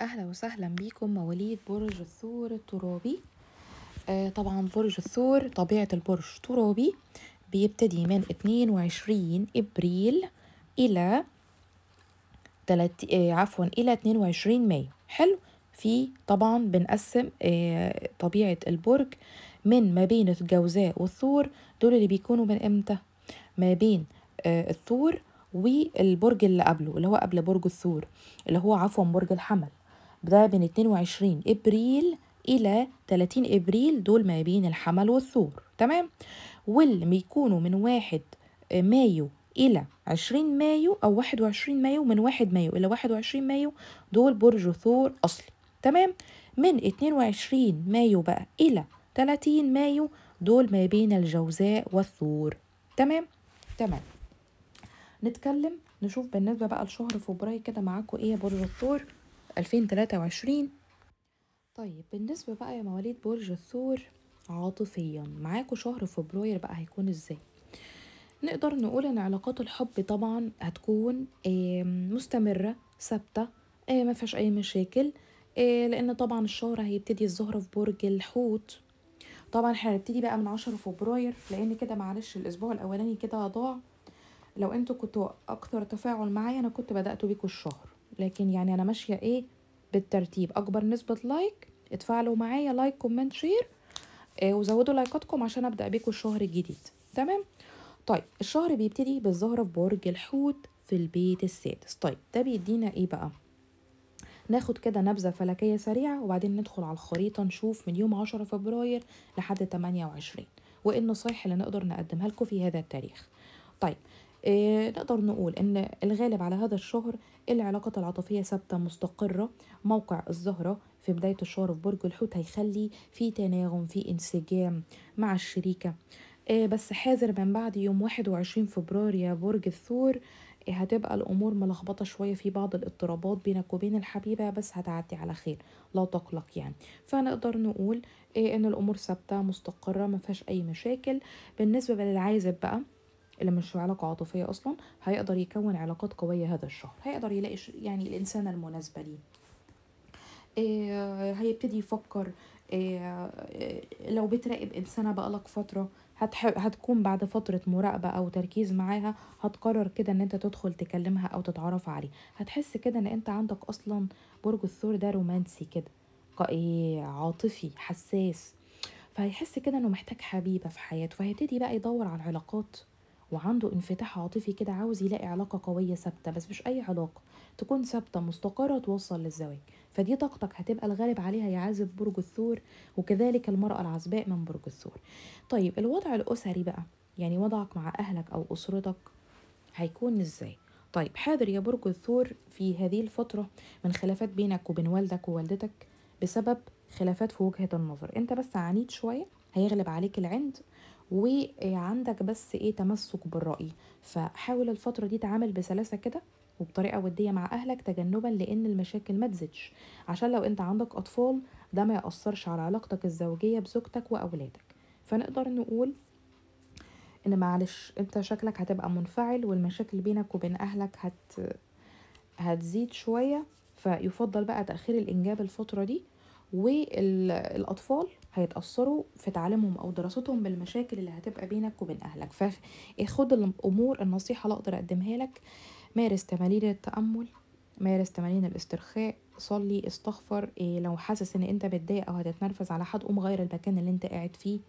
اهلا وسهلا بيكم مواليد برج الثور الترابي آه طبعا برج الثور طبيعة البرج ترابي بيبتدي من 22 ابريل الى 3 آه عفوا الى 22 مايو حلو في طبعا بنقسم آه طبيعة البرج من ما بين الجوزاء والثور دول اللي بيكونوا من امتى ما بين آه الثور والبرج اللي قبله اللي هو قبل برج الثور اللي هو عفوا برج الحمل ده من 22 ابريل الى 30 ابريل دول ما بين الحمل والثور تمام واللي بيكونوا من 1 مايو الى 20 مايو او 21 مايو من 1 مايو الى 21 مايو دول برج ثور اصلي تمام من 22 مايو بقى الى 30 مايو دول ما بين الجوزاء والثور تمام تمام نتكلم نشوف بالنسبه بقى لشهر فبراير كده معاكم ايه برج الثور 2023 طيب بالنسبة بقى يا مواليد برج الثور عاطفيا معاكوا شهر فبراير بقى هيكون ازاي نقدر نقول ان علاقات الحب طبعا هتكون مستمرة ثابتة آه، ما فيهاش اي مشاكل آه، لان طبعا الشهر هيبتدي الزهرة في برج الحوت طبعا احنا هنبتدي بقى من عشرة فبراير لان كده معلش الاسبوع الاولاني كده ضاع لو انتوا كنتوا اكتر تفاعل معايا انا كنت بدأت بيكوا الشهر لكن يعني انا ماشية ايه بالترتيب اكبر نسبه لايك اتفعلوا معايا لايك كومنت شير وزودوا لايكاتكم عشان ابدا بيكم الشهر الجديد تمام طيب الشهر بيبتدي بالزهره في برج الحوت في البيت السادس طيب ده بيدينا ايه بقى ناخد كده نبذة فلكية سريعة وبعدين ندخل على الخريطة نشوف من يوم 10 فبراير لحد 28 وإيه النصايح اللي نقدر نقدمها لكم في هذا التاريخ طيب آه، نقدر نقول ان الغالب على هذا الشهر العلاقات العاطفيه ثابته مستقره موقع الزهره في بدايه الشهر في برج الحوت هيخلي في تناغم في انسجام مع الشريكه آه، بس حاذر من بعد يوم 21 فبراير يا برج الثور آه، هتبقى الامور ملخبطه شويه في بعض الاضطرابات بينك وبين الحبيبه بس هتعدي على خير لا تقلق يعني فنقدر نقول ان الامور ثابته مستقره ما فيهاش اي مشاكل بالنسبه للعازب بقى اللي مش في علاقة عاطفية أصلا هيقدر يكون علاقات قوية هذا الشهر هيقدر يلاقي يعني الإنسانة المناسبة ليه إيه هيبتدي يفكر إيه لو بتراقب إنسانة بقالك فترة هتكون بعد فترة مراقبة أو تركيز معاها هتقرر كده إن أنت تدخل تكلمها أو تتعرف عليه هتحس كده إن أنت عندك أصلا برج الثور ده رومانسي كده إيه، عاطفي حساس فهيحس كده إنه محتاج حبيبة في حياته فهيبتدي بقى يدور على علاقات وعنده انفتاح عاطفي كده عاوز يلاقي علاقة قوية ثابتة بس مش أي علاقة تكون ثابتة مستقرة توصل للزواج فدي طاقتك هتبقى الغالب عليها يا عازب برج الثور وكذلك المرأة العزباء من برج الثور طيب الوضع الأسري بقى يعني وضعك مع أهلك أو أسرتك هيكون إزاي؟ طيب حاضر يا برج الثور في هذه الفترة من خلافات بينك وبين والدك ووالدتك بسبب خلافات في وجهة النظر انت بس عنيد شوية هيغلب عليك العند وعندك بس ايه تمسك بالرأي فحاول الفترة دي تعامل بسلاسة كده وبطريقه وديه مع اهلك تجنبا لان المشاكل ما تزيدش عشان لو انت عندك اطفال ده ما ياثرش على علاقتك الزوجيه بزوجتك واولادك فنقدر نقول ان معلش انت شكلك هتبقى منفعل والمشاكل بينك وبين اهلك هت هتزيد شويه فيفضل بقى تاخير الانجاب الفتره دي والاطفال هيتاثروا في تعليمهم او دراستهم بالمشاكل اللي هتبقى بينك وبين اهلك فخد الامور النصيحه اللي اقدر اقدمها لك مارس تمارين التامل مارس تمارين الاسترخاء صلي استغفر إيه لو حاسس ان انت متضايق او هتتنرفز على حد قوم غير المكان اللي انت قاعد فيه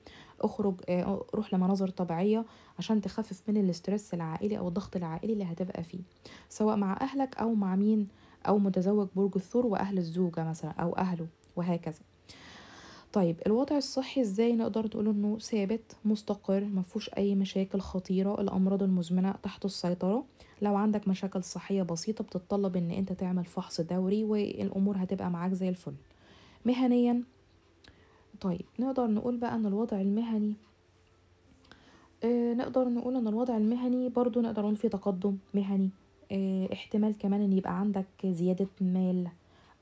اخرج إيه روح لمناظر طبيعيه عشان تخفف من الاسترس العائلي او الضغط العائلي اللي هتبقى فيه سواء مع اهلك او مع مين او متزوج برج الثور واهل الزوجه مثلا او اهله وهكذا طيب الوضع الصحي ازاي نقدر نقول انه ثابت مستقر مفهوش اي مشاكل خطيره الامراض المزمنه تحت السيطره لو عندك مشاكل صحيه بسيطه بتتطلب ان انت تعمل فحص دوري والامور هتبقى معاك زي الفل مهنيا طيب نقدر نقول بقى ان الوضع المهني آه نقدر نقول ان الوضع المهني برضو نقدر نقول فيه تقدم مهني آه احتمال كمان ان يبقى عندك زياده مال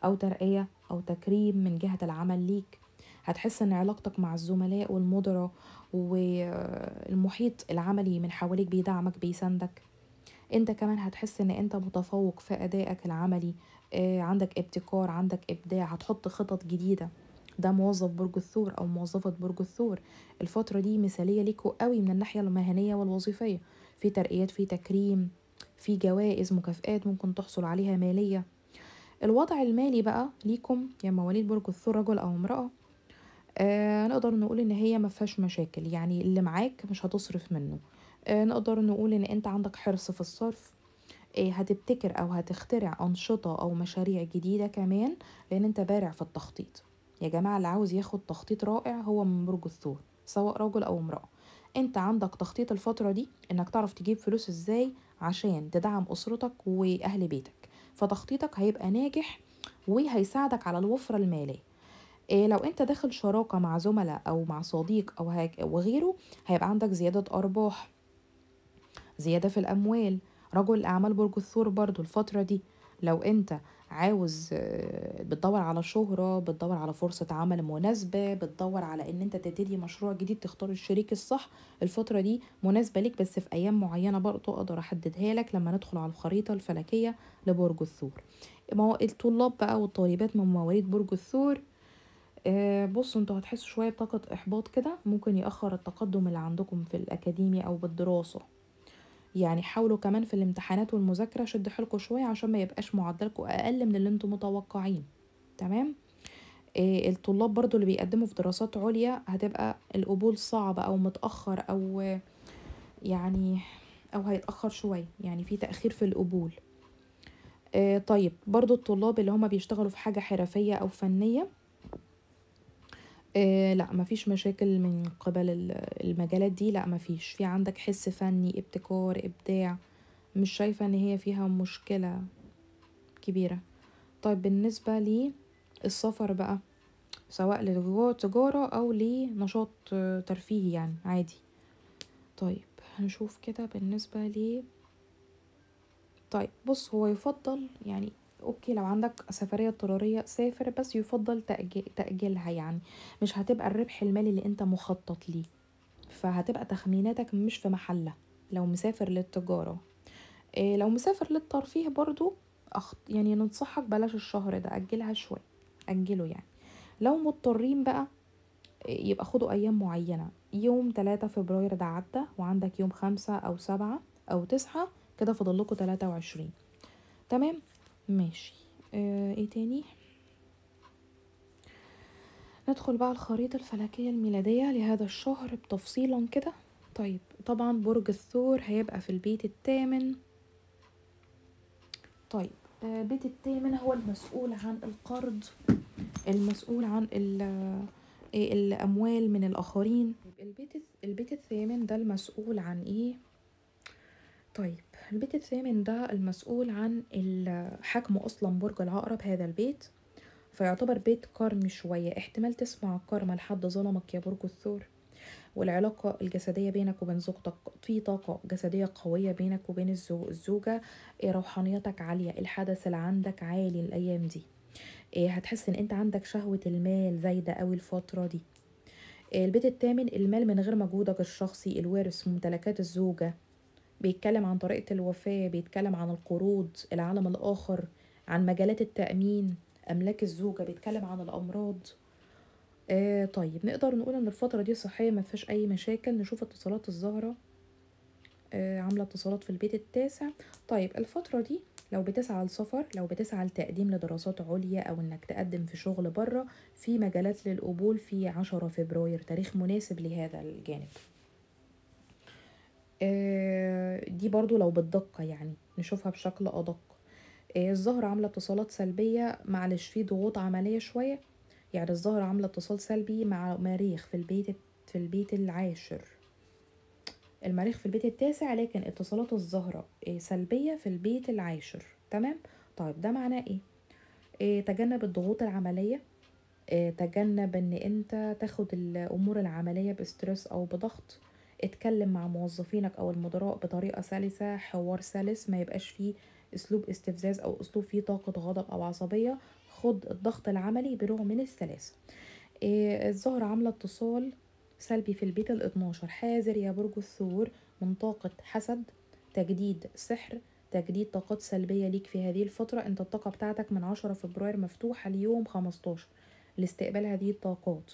او ترقيه أو تكريم من جهة العمل ليك هتحس ان علاقتك مع الزملاء والمدراء والمحيط العملي من حواليك بيدعمك بيساندك انت كمان هتحس ان انت متفوق في ادائك العملي آه، عندك ابتكار عندك ابداع هتحط خطط جديده ده موظف برج الثور او موظفه برج الثور الفتره دي مثاليه ليكوا قوي من الناحيه المهنيه والوظيفيه في ترقيات في تكريم في جوائز مكافئات ممكن تحصل عليها ماليه الوضع المالي بقى ليكم يا يعني مواليد برج الثور رجل او امراه آه نقدر نقول ان هي ما فيهاش مشاكل يعني اللي معاك مش هتصرف منه آه نقدر نقول ان انت عندك حرص في الصرف آه هتبتكر او هتخترع انشطه او مشاريع جديده كمان لان انت بارع في التخطيط يا جماعه اللي عاوز ياخد تخطيط رائع هو من برج الثور سواء رجل او امراه انت عندك تخطيط الفتره دي انك تعرف تجيب فلوس ازاي عشان تدعم اسرتك واهل بيتك فتخطيطك هيبقى ناجح وهيساعدك على الوفرة المالية إيه لو انت داخل شراكة مع زملاء او مع صديق او هيك وغيره هيبقى عندك زيادة ارباح زيادة في الاموال رجل اعمال برج الثور برضو الفترة دي لو انت عاوز آه، بتدور على شهرة بتدور على فرصة عمل مناسبة بتدور على ان انت تبتدي مشروع جديد تختار الشريك الصح الفترة دي مناسبة ليك بس في ايام معينة برضه اقدر احددها لك لما ندخل على الخريطة الفلكية لبرج الثور الطلاب بقى والطالبات من مواليد برج الثور آه بصوا انتوا هتحسوا شوية بطاقة احباط كده ممكن يأخر التقدم اللي عندكم في الاكاديمي او بالدراسة يعني حاولوا كمان في الامتحانات والمذاكرة شد حيلكوا شوية عشان ما يبقاش معدلكوا أقل من اللي انتوا متوقعين تمام إيه الطلاب برضو اللي بيقدموا في دراسات عليا هتبقى القبول صعب أو متأخر أو يعني أو هيتأخر شوية يعني في تأخير في القبول إيه طيب برضو الطلاب اللي هما بيشتغلوا في حاجة حرفية أو فنية إيه لا مفيش مشاكل من قبل المجالات دي لا مفيش في عندك حس فني ابتكار ابداع مش شايفة ان هي فيها مشكلة كبيرة طيب بالنسبة للسفر بقى سواء للتجارة او لنشاط ترفيهي يعني عادي طيب هنشوف كده بالنسبة لي طيب بص هو يفضل يعني اوكي لو عندك سفريه اضطراريه سافر بس يفضل تاجيلها يعني مش هتبقى الربح المالي اللي انت مخطط ليه فهتبقى تخميناتك مش في محله لو مسافر للتجاره إيه لو مسافر للترفيه برضو أخط... يعني ننصحك بلاش الشهر ده اجلها شويه اجله يعني لو مضطرين بقى آه، يبقى خدوا ايام معينه يوم 3 فبراير ده عدى وعندك يوم خمسة او سبعة او تسعة كده فاضل لكم 23 تمام ماشي اه ايه تاني ندخل بقى الخريطة الفلكية الميلادية لهذا الشهر بتفصيلا كده طيب طبعا برج الثور هيبقى في البيت الثامن طيب آه، بيت الثامن هو المسؤول عن القرض المسؤول عن آه، إيه، الأموال من الآخرين طيب، البيت البيت الثامن ده المسؤول عن إيه طيب البيت الثامن ده المسؤول عن حجم أصلا برج العقرب هذا البيت فيعتبر بيت كرم شوية احتمال تسمع الكرمة لحد ظلمك يا برج الثور والعلاقة الجسدية بينك وبين زوجتك في طاقة جسدية قوية بينك وبين الزوجة إيه، روحانيتك عالية الحدث اللي عندك عالي الأيام دي إيه، هتحس ان انت عندك شهوة المال زايدة قوي الفترة دي إيه، البيت الثامن المال من غير مجهودك الشخصي الوارث ممتلكات الزوجة بيتكلم عن طريقة الوفاة بيتكلم عن القروض العالم الآخر عن مجالات التأمين أملاك الزوجة بيتكلم عن الأمراض آه طيب نقدر نقول إن الفترة دي صحية ما فيهاش أي مشاكل نشوف اتصالات الزهرة آه عاملة اتصالات في البيت التاسع طيب الفترة دي لو بتسعى لسفر لو بتسعى لتقديم لدراسات عليا أو إنك تقدم في شغل بره في مجالات للقبول في عشرة فبراير تاريخ مناسب لهذا الجانب آه، دي برضو لو بالدقة يعني نشوفها بشكل أدق آه، الظهر عاملة اتصالات سلبية معلش في ضغوط عملية شوية يعني الظهر عاملة اتصال سلبي مع مريخ في البيت في البيت العاشر المريخ في البيت التاسع لكن اتصالات الزهرة آه، سلبية في البيت العاشر تمام طيب ده معناه ايه, تجنب الضغوط العملية تجنب ان انت تاخد الامور العملية باسترس او بضغط اتكلم مع موظفينك او المدراء بطريقه سلسه حوار سلس ما يبقاش فيه اسلوب استفزاز او اسلوب فيه طاقه غضب او عصبيه خد الضغط العملي بنوع من السلاسه إيه الزهرة عاملة اتصال سلبي في البيت الاتناشر حاذر يا برج الثور من طاقة حسد تجديد سحر تجديد طاقات سلبية ليك في هذه الفترة انت الطاقة بتاعتك من عشرة فبراير مفتوحة ليوم خمستاشر لاستقبال هذه الطاقات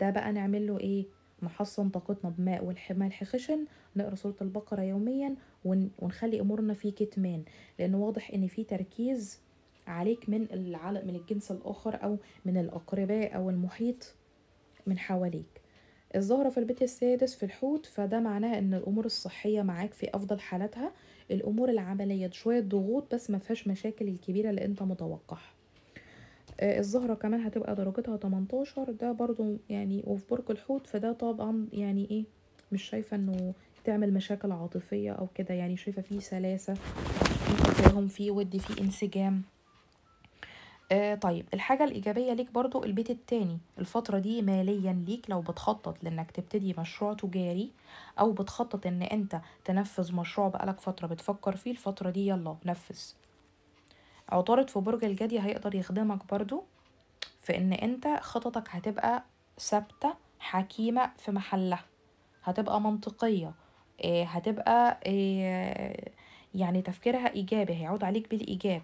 ده بقى نعمل له ايه نحصن طاقتنا بماء والحمال خشن نقرا سوره البقره يوميا ونخلي امورنا في كتمان لان واضح ان في تركيز عليك من العلق من الجنس الاخر او من الاقرباء او المحيط من حواليك الزهره في البيت السادس في الحوت فده معناه ان الامور الصحيه معاك في افضل حالاتها الامور العمليه شويه ضغوط بس ما فيهاش مشاكل الكبيره اللي انت متوقعها آه، الزهرة كمان هتبقى درجتها 18 ده برضو يعني وفي برج الحوت فده طبعا يعني ايه مش شايفة انه تعمل مشاكل عاطفية او كده يعني شايفة فيه سلاسة فيهم تفاهم فيه ود فيه انسجام آه طيب الحاجة الإيجابية ليك برضو البيت التاني الفترة دي ماليا ليك لو بتخطط لأنك تبتدي مشروع تجاري أو بتخطط إن أنت تنفذ مشروع بقالك فترة بتفكر فيه الفترة دي يلا نفذ عطارد في برج الجدي هيقدر يخدمك برضو في ان انت خططك هتبقى ثابته حكيمه في محلها هتبقى منطقيه آه، هتبقى آه، يعني تفكيرها ايجابي هيعود عليك بالايجاب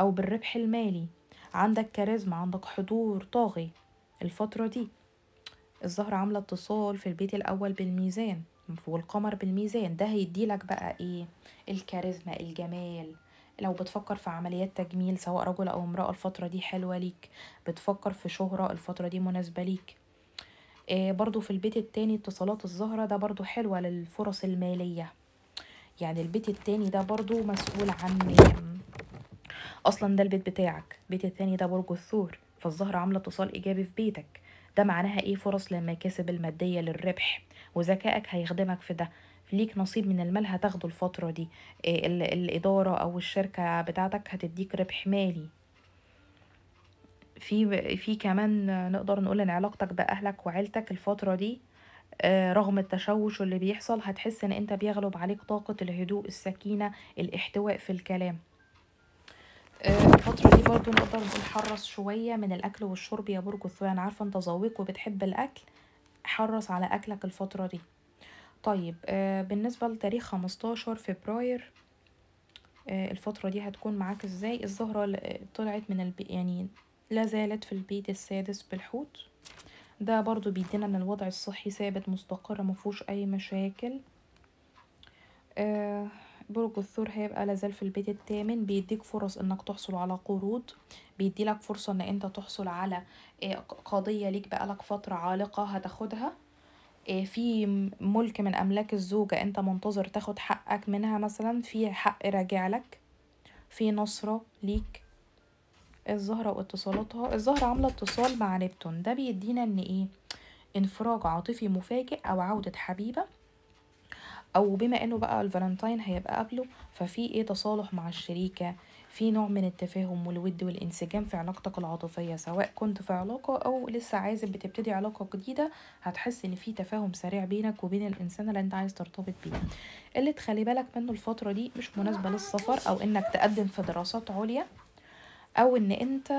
او بالربح المالي عندك كاريزما عندك حضور طاغي الفتره دي الزهرة عاملة اتصال في البيت الأول بالميزان والقمر بالميزان ده هيديلك بقى ايه الكاريزما الجمال لو بتفكر في عمليات تجميل سواء رجل أو امرأة الفترة دي حلوة ليك بتفكر في شهرة الفترة دي مناسبة ليك آه برضو في البيت التاني اتصالات الزهرة ده برضو حلوة للفرص المالية يعني البيت التاني ده برضو مسؤول عن أصلا ده البيت بتاعك البيت التاني ده برج الثور فالزهرة عاملة اتصال إيجابي في بيتك ده معناها ايه فرص للمكاسب المادية للربح وذكائك هيخدمك في ده ليك نصيب من المال هتاخده الفترة دي آه، الإدارة أو الشركة بتاعتك هتديك ربح مالي في في كمان نقدر نقول ان علاقتك باهلك وعيلتك الفتره دي آه، رغم التشوش اللي بيحصل هتحس ان انت بيغلب عليك طاقه الهدوء السكينه الاحتواء في الكلام آه، الفترة دي برضو نقدر نقول حرص شوية من الأكل والشرب يا برج الثور عارفة أنت ذويق وبتحب الأكل حرص على أكلك الفترة دي طيب آه، بالنسبة لتاريخ خمستاشر فبراير آه، الفترة دي هتكون معاك ازاي الزهرة آه، طلعت من البي يعني لا زالت في البيت السادس بالحوت ده برضو بيدينا ان الوضع الصحي ثابت مستقر مفهوش اي مشاكل برج الثور هيبقى لازال في البيت الثامن بيديك فرص انك تحصل على قروض بيديلك فرصة ان انت تحصل على قضية ليك بقالك فترة عالقة هتاخدها آه، في ملك من أملاك الزوجة أنت منتظر تاخد حقك منها مثلا في حق راجع لك في نصرة ليك الزهرة واتصالاتها الزهرة عاملة اتصال مع نبتون ده بيدينا ان ايه انفراج عاطفي مفاجئ او عودة حبيبة او بما انه بقى الفالنتاين هيبقى قبله ففي ايه تصالح مع الشريكة في نوع من التفاهم والود والانسجام في علاقتك العاطفية سواء كنت في علاقة أو لسه عازب بتبتدي علاقة جديدة هتحس إن في تفاهم سريع بينك وبين الإنسان اللي أنت عايز ترتبط بيه اللي تخلي بالك منه الفترة دي مش مناسبة للسفر أو إنك تقدم في دراسات عليا أو إن أنت